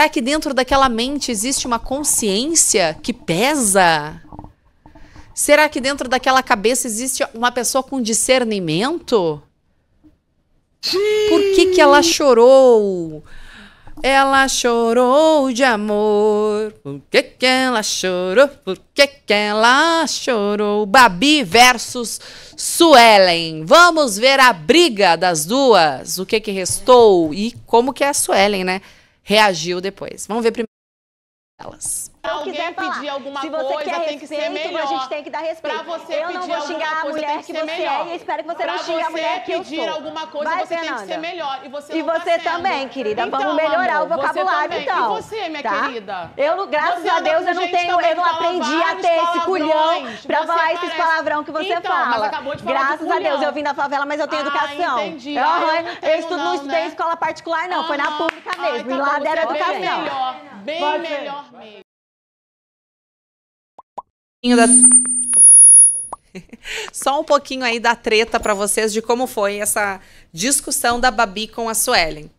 Será que dentro daquela mente existe uma consciência que pesa? Será que dentro daquela cabeça existe uma pessoa com discernimento? Por que, que ela chorou? Ela chorou de amor. Por que, que ela chorou? Por que, que ela chorou? Babi versus Suelen. Vamos ver a briga das duas. O que que restou e como que é a Suelen, né? reagiu depois. Vamos ver primeiro elas. Alguém quiser falar, pedir alguma se você coisa, quer tem respeito, que ser melhor. A gente tem que dar respeito. você eu não vou xingar a mulher que, que você é, melhor. é e espero que você pra não xingue a mulher que eu sou. pedir alguma coisa, Vai, você Fernanda. tem que ser melhor. E você, e tá você tá também, querida. Então, Vamos melhorar amor, o vocabulário, você então. E você, minha tá? querida? Eu, graças você a Deus, eu não tenho, eu não aprendi a ter esse culhão pra falar esses palavrão que você então, fala. Graças a Deus, eu vim da favela, mas eu tenho ah, educação. Ah, eu estudo, não estudei em né? escola particular, não. Foi na pública mesmo. E tá lá deram educação. É bem Vai melhor ser. mesmo. Só um pouquinho aí da treta para vocês de como foi essa discussão da Babi com a Suelen.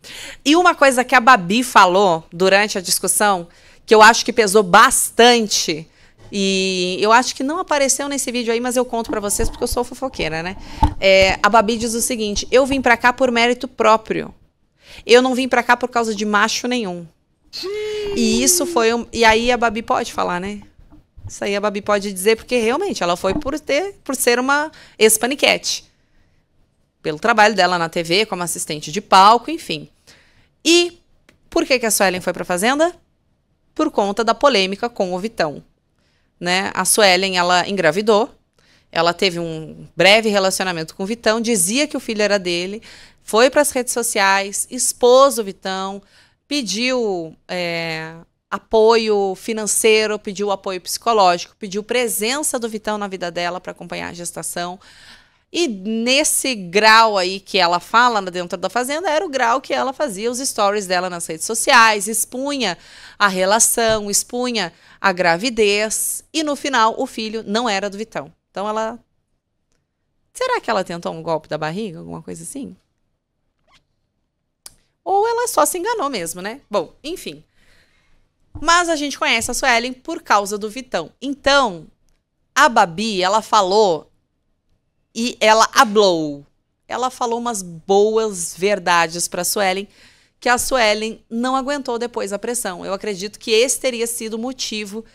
E uma coisa que a Babi falou durante a discussão, que eu acho que pesou bastante, e eu acho que não apareceu nesse vídeo aí, mas eu conto para vocês porque eu sou fofoqueira, né? É, a Babi diz o seguinte: eu vim para cá por mérito próprio. Eu não vim para cá por causa de macho nenhum. E isso foi um, e aí a Babi pode falar, né? Isso aí a Babi pode dizer porque realmente ela foi por ter por ser uma ex-paniquete. Pelo trabalho dela na TV como assistente de palco, enfim. E por que que a Suelen foi para fazenda? Por conta da polêmica com o Vitão, né? A Suelen ela engravidou. Ela teve um breve relacionamento com o Vitão, dizia que o filho era dele, foi para as redes sociais, expôs o Vitão, pediu é, apoio financeiro, pediu apoio psicológico, pediu presença do Vitão na vida dela para acompanhar a gestação. E nesse grau aí que ela fala dentro da fazenda, era o grau que ela fazia os stories dela nas redes sociais, expunha a relação, expunha a gravidez. E no final, o filho não era do Vitão. Então ela. Será que ela tentou um golpe da barriga, alguma coisa assim? ela só se enganou mesmo, né? Bom, enfim. Mas a gente conhece a Suelen por causa do Vitão. Então, a Babi, ela falou e ela hablou. Ela falou umas boas verdades para a Suelen, que a Suelen não aguentou depois a pressão. Eu acredito que esse teria sido o motivo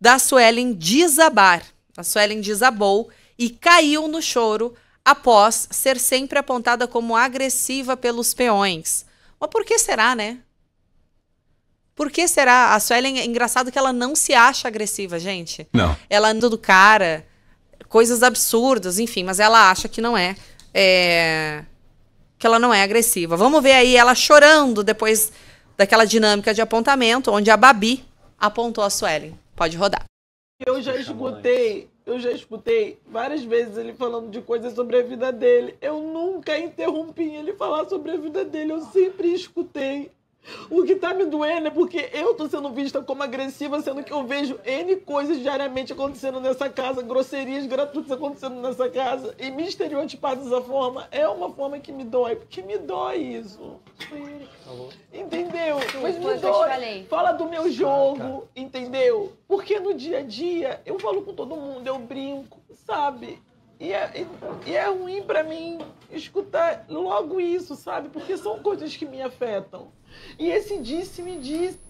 da Suelen desabar. A Suelen desabou e caiu no choro após ser sempre apontada como agressiva pelos peões. Mas por que será, né? Por que será? A Suelen é engraçado que ela não se acha agressiva, gente. Não. Ela anda do cara, coisas absurdas, enfim, mas ela acha que não é, é. Que ela não é agressiva. Vamos ver aí ela chorando depois daquela dinâmica de apontamento, onde a Babi apontou a Suelen. Pode rodar. Eu tipo, já escutei, eu já escutei várias vezes ele falando de coisas sobre a vida dele. Eu nunca interrompi ele falar sobre a vida dele, eu sempre escutei. O que tá me doendo é porque eu tô sendo vista como agressiva, sendo que eu vejo N coisas diariamente acontecendo nessa casa, grosserias gratuitas acontecendo nessa casa, e me estereotipar dessa forma é uma forma que me dói, porque me dói isso. Entendeu? Mas me dói. Fala do meu jogo, entendeu? Porque no dia a dia eu falo com todo mundo, eu brinco, sabe? E é, e é ruim para mim escutar logo isso, sabe? Porque são coisas que me afetam. E esse disse-me-disse